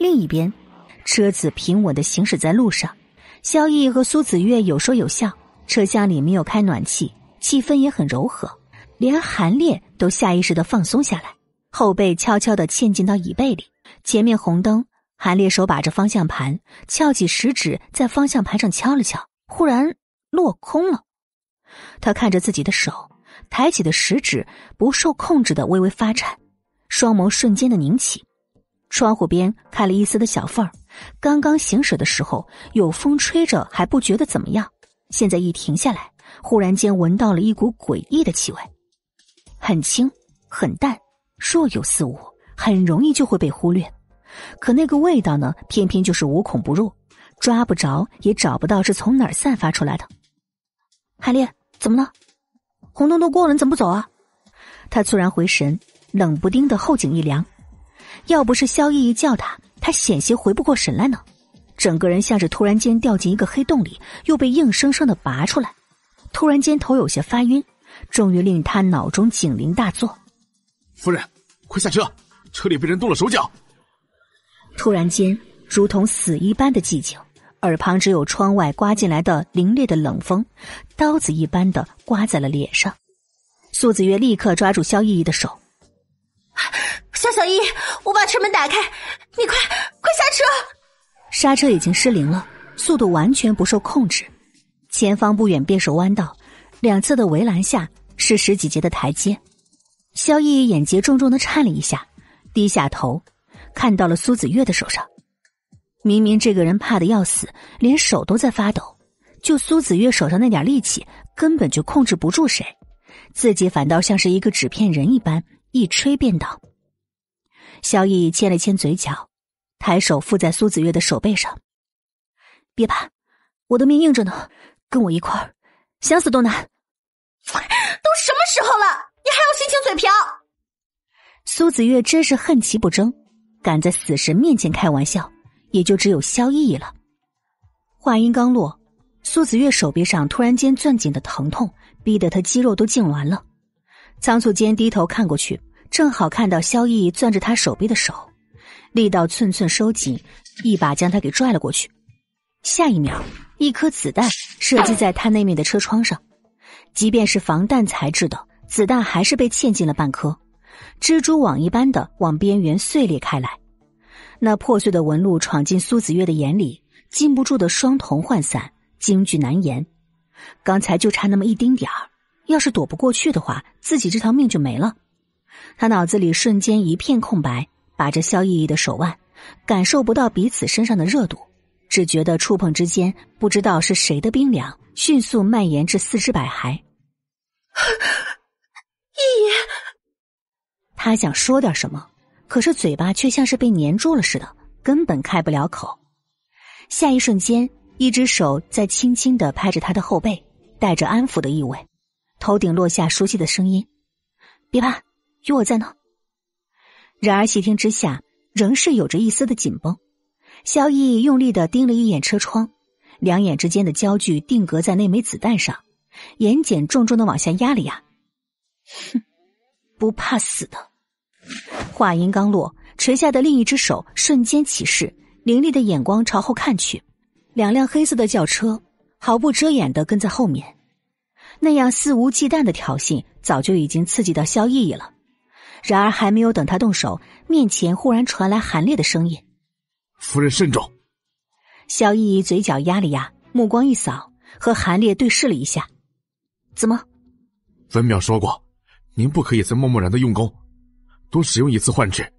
另一边，车子平稳的行驶在路上，萧毅和苏子月有说有笑，车厢里没有开暖气，气氛也很柔和，连韩烈都下意识的放松下来，后背悄悄的嵌进到椅背里。前面红灯，韩烈手把着方向盘，翘起食指在方向盘上敲了敲，忽然落空了。他看着自己的手，抬起的食指不受控制的微微发颤，双眸瞬间的凝起。窗户边开了一丝的小缝儿，刚刚行驶的时候有风吹着还不觉得怎么样，现在一停下来，忽然间闻到了一股诡异的气味，很轻很淡，若有似无，很容易就会被忽略。可那个味道呢，偏偏就是无孔不入，抓不着也找不到是从哪儿散发出来的。海烈，怎么了？红彤彤过了，你怎么不走啊？他突然回神，冷不丁的后颈一凉。要不是萧逸逸叫他，他险些回不过神来呢。整个人像是突然间掉进一个黑洞里，又被硬生生的拔出来。突然间头有些发晕，终于令他脑中警铃大作。夫人，快下车，车里被人动了手脚。突然间，如同死一般的寂静，耳旁只有窗外刮进来的凌冽的冷风，刀子一般的刮在了脸上。苏子月立刻抓住萧逸逸的手。肖小易，我把车门打开，你快快下车！刹车已经失灵了，速度完全不受控制。前方不远便是弯道，两侧的围栏下是十几节的台阶。萧逸眼睫重重的颤了一下，低下头，看到了苏子月的手上。明明这个人怕的要死，连手都在发抖，就苏子月手上那点力气，根本就控制不住谁，自己反倒像是一个纸片人一般，一吹便倒。萧逸牵了牵嘴角，抬手附在苏子月的手背上。“别怕，我的命硬着呢，跟我一块儿，想死都难。”都什么时候了，你还有心情嘴瓢？苏子月真是恨其不争，敢在死神面前开玩笑，也就只有萧逸了。话音刚落，苏子月手臂上突然间攥紧的疼痛，逼得他肌肉都痉挛了。仓促间低头看过去。正好看到萧逸攥着他手臂的手，力道寸寸收紧，一把将他给拽了过去。下一秒，一颗子弹射击在他那面的车窗上，即便是防弹材质的子弹，还是被嵌进了半颗，蜘蛛网一般的往边缘碎裂开来。那破碎的纹路闯进苏子月的眼里，禁不住的双瞳涣散，惊惧难言。刚才就差那么一丁点儿，要是躲不过去的话，自己这条命就没了。他脑子里瞬间一片空白，把着萧逸逸的手腕，感受不到彼此身上的热度，只觉得触碰之间，不知道是谁的冰凉迅速蔓延至四肢百骸。他想说点什么，可是嘴巴却像是被粘住了似的，根本开不了口。下一瞬间，一只手在轻轻的拍着他的后背，带着安抚的意味，头顶落下熟悉的声音：“别怕。”有我在呢。然而细听之下，仍是有着一丝的紧绷。萧逸用力的盯了一眼车窗，两眼之间的焦距定格在那枚子弹上，眼睑重重的往下压了压。哼，不怕死的。话音刚落，垂下的另一只手瞬间起势，凌厉的眼光朝后看去，两辆黑色的轿车毫不遮掩的跟在后面，那样肆无忌惮的挑衅，早就已经刺激到萧逸了。然而，还没有等他动手，面前忽然传来韩烈的声音：“夫人慎重。”萧逸嘴角压了压，目光一扫，和韩烈对视了一下：“怎么？”文淼说过，您不可以再默默然的用功，多使用一次幻指，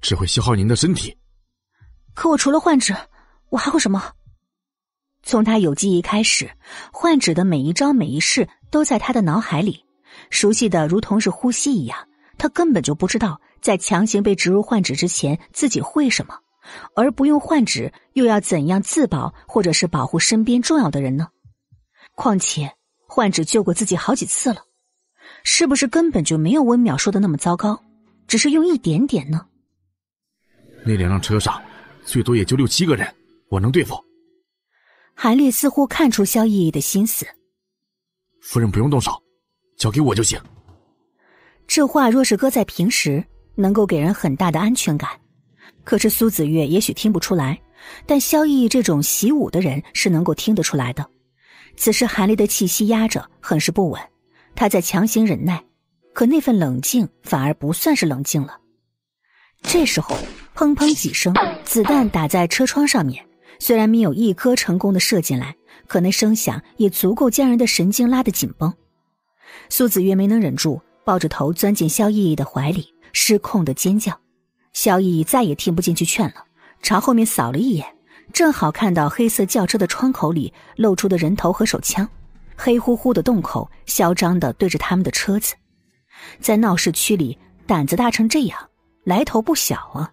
只会消耗您的身体。可我除了幻指，我还会什么？从他有记忆开始，幻指的每一招每一式都在他的脑海里，熟悉的如同是呼吸一样。他根本就不知道，在强行被植入换指之前，自己会什么；而不用换指又要怎样自保，或者是保护身边重要的人呢？况且，换指救过自己好几次了，是不是根本就没有温淼说的那么糟糕，只是用一点点呢？那两辆车上，最多也就六七个人，我能对付。韩烈似乎看出萧逸逸的心思，夫人不用动手，交给我就行。这话若是搁在平时，能够给人很大的安全感。可是苏子月也许听不出来，但萧逸这种习武的人是能够听得出来的。此时韩立的气息压着，很是不稳，他在强行忍耐，可那份冷静反而不算是冷静了。这时候，砰砰几声，子弹打在车窗上面，虽然没有一颗成功的射进来，可那声响也足够将人的神经拉得紧绷。苏子月没能忍住。抱着头钻进萧逸逸的怀里，失控的尖叫。萧逸逸再也听不进去劝了，朝后面扫了一眼，正好看到黑色轿车的窗口里露出的人头和手枪，黑乎乎的洞口嚣张的对着他们的车子。在闹市区里胆子大成这样，来头不小啊！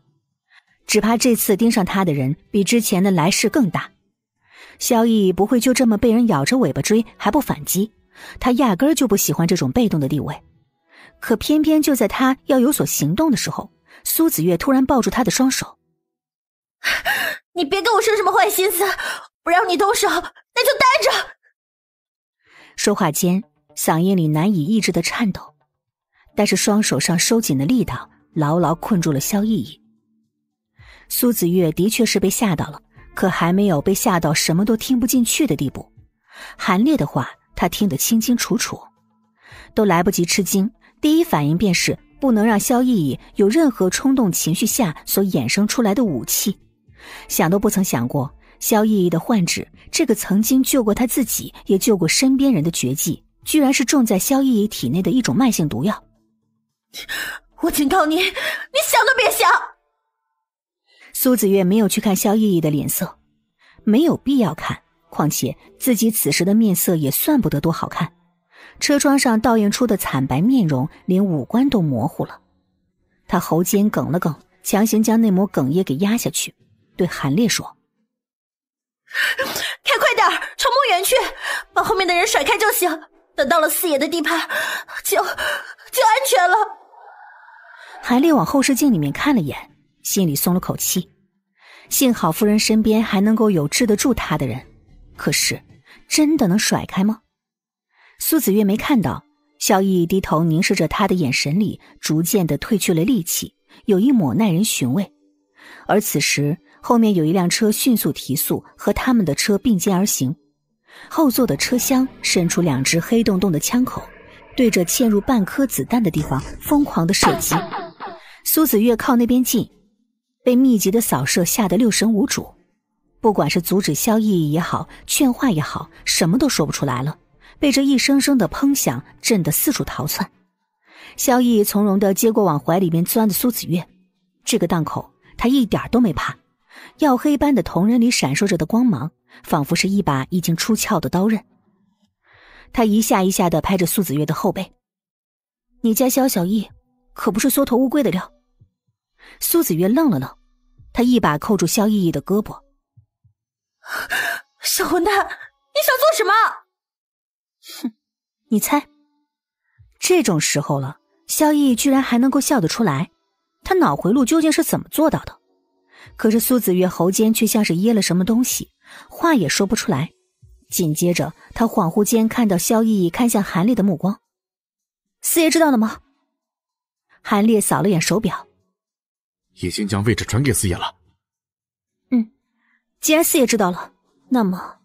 只怕这次盯上他的人比之前的来势更大。萧逸不会就这么被人咬着尾巴追还不反击，他压根儿就不喜欢这种被动的地位。可偏偏就在他要有所行动的时候，苏子月突然抱住他的双手：“你别跟我说什么坏心思，不让你动手，那就待着。”说话间，嗓音里难以抑制的颤抖，但是双手上收紧的力道牢牢困住了萧逸逸。苏子月的确是被吓到了，可还没有被吓到什么都听不进去的地步。韩烈的话他听得清清楚楚，都来不及吃惊。第一反应便是不能让萧逸逸有任何冲动情绪下所衍生出来的武器，想都不曾想过，萧逸逸的幻指这个曾经救过他自己也救过身边人的绝技，居然是种在萧逸逸体内的一种慢性毒药。我警告你，你想都别想。苏子月没有去看萧逸逸的脸色，没有必要看，况且自己此时的面色也算不得多好看。车窗上倒映出的惨白面容，连五官都模糊了。他喉间哽了哽，强行将那抹哽咽给压下去，对韩烈说：“开快点儿，朝墓园去，把后面的人甩开就行。等到了四爷的地盘，就就安全了。”韩烈往后视镜里面看了眼，心里松了口气，幸好夫人身边还能够有治得住他的人。可是，真的能甩开吗？苏子月没看到，萧逸低头凝视着他的眼神里逐渐的褪去了戾气，有一抹耐人寻味。而此时，后面有一辆车迅速提速，和他们的车并肩而行，后座的车厢伸出两只黑洞洞的枪口，对着嵌入半颗子弹的地方疯狂的射击。苏子月靠那边近，被密集的扫射吓得六神无主，不管是阻止萧逸也好，劝话也好，什么都说不出来了。被这一声声的砰响震得四处逃窜，萧逸从容地接过往怀里面钻的苏子月。这个档口，他一点都没怕。耀黑般的瞳仁里闪烁着的光芒，仿佛是一把已经出鞘的刀刃。他一下一下的拍着苏子月的后背：“你家萧小逸，可不是缩头乌龟的料。”苏子月愣了愣，他一把扣住萧逸逸的胳膊：“小混蛋，你想做什么？”你猜，这种时候了，萧逸居然还能够笑得出来，他脑回路究竟是怎么做到的？可是苏子月喉间却像是噎了什么东西，话也说不出来。紧接着，他恍惚间看到萧逸看向韩烈的目光。四爷知道了吗？韩烈扫了眼手表，已经将位置传给四爷了。嗯，既然四爷知道了，那么……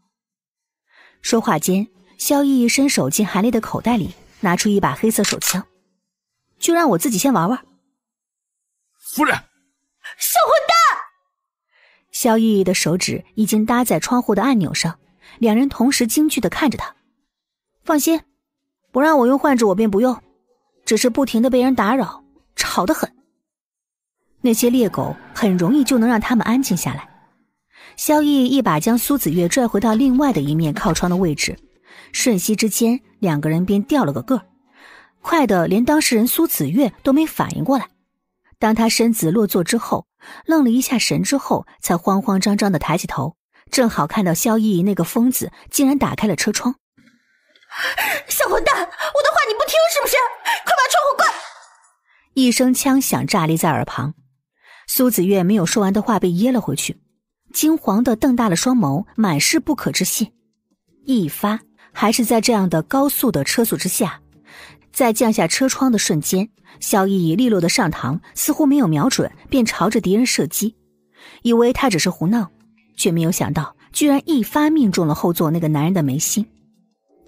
说话间。萧逸伸手进韩立的口袋里，拿出一把黑色手枪，就让我自己先玩玩。夫人，小混蛋！萧逸的手指已经搭在窗户的按钮上，两人同时惊惧的看着他。放心，不让我用幻肢，我便不用。只是不停的被人打扰，吵得很。那些猎狗很容易就能让他们安静下来。萧逸一把将苏子月拽回到另外的一面靠窗的位置。瞬息之间，两个人便掉了个个快的连当事人苏子月都没反应过来。当他身子落座之后，愣了一下神，之后才慌慌张张的抬起头，正好看到萧逸那个疯子竟然打开了车窗。小混蛋，我的话你不听是不是？快把窗户关！一声枪响炸裂在耳旁，苏子月没有说完的话被噎了回去，惊惶的瞪大了双眸，满是不可置信。一发。还是在这样的高速的车速之下，在降下车窗的瞬间，萧毅利落的上膛，似乎没有瞄准，便朝着敌人射击。以为他只是胡闹，却没有想到居然一发命中了后座那个男人的眉心。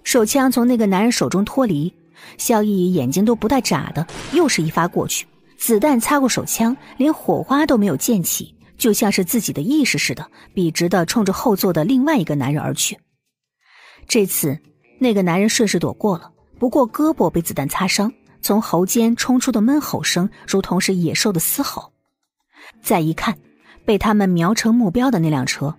手枪从那个男人手中脱离，萧毅眼睛都不带眨的又是一发过去，子弹擦过手枪，连火花都没有溅起，就像是自己的意识似的，笔直的冲着后座的另外一个男人而去。这次，那个男人顺势躲过了，不过胳膊被子弹擦伤，从喉间冲出的闷吼声如同是野兽的嘶吼。再一看，被他们瞄成目标的那辆车，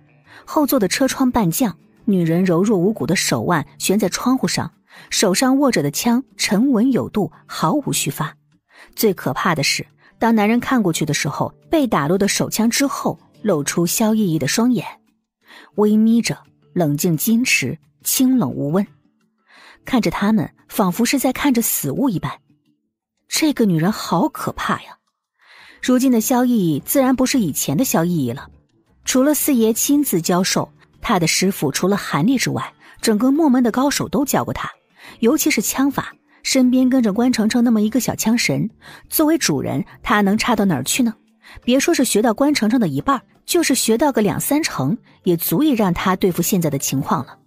后座的车窗半降，女人柔弱无骨的手腕悬在窗户上，手上握着的枪沉稳有度，毫无虚发。最可怕的是，当男人看过去的时候，被打落的手枪之后露出萧逸逸的双眼，微眯着，冷静矜持。清冷无温，看着他们，仿佛是在看着死物一般。这个女人好可怕呀！如今的萧逸自然不是以前的萧逸了。除了四爷亲自教授，他的师傅除了韩立之外，整个墨门的高手都教过他。尤其是枪法，身边跟着关程程那么一个小枪神，作为主人，他能差到哪儿去呢？别说是学到关程程的一半，就是学到个两三成，也足以让他对付现在的情况了。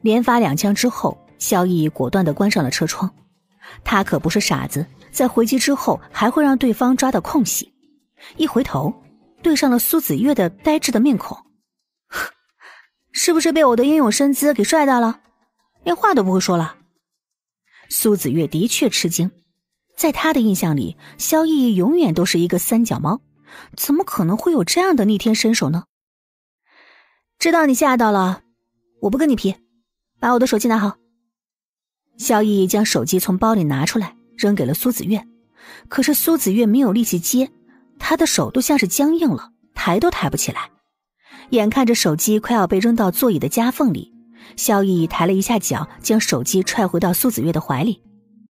连发两枪之后，萧逸果断的关上了车窗。他可不是傻子，在回击之后还会让对方抓到空隙。一回头，对上了苏子月的呆滞的面孔。是不是被我的英勇身姿给帅到了？连话都不会说了？苏子月的确吃惊，在他的印象里，萧逸永远都是一个三脚猫，怎么可能会有这样的逆天身手呢？知道你吓到了，我不跟你拼。把我的手机拿好。萧逸将手机从包里拿出来，扔给了苏子月，可是苏子月没有力气接，他的手都像是僵硬了，抬都抬不起来。眼看着手机快要被扔到座椅的夹缝里，萧逸抬了一下脚，将手机踹回到苏子月的怀里。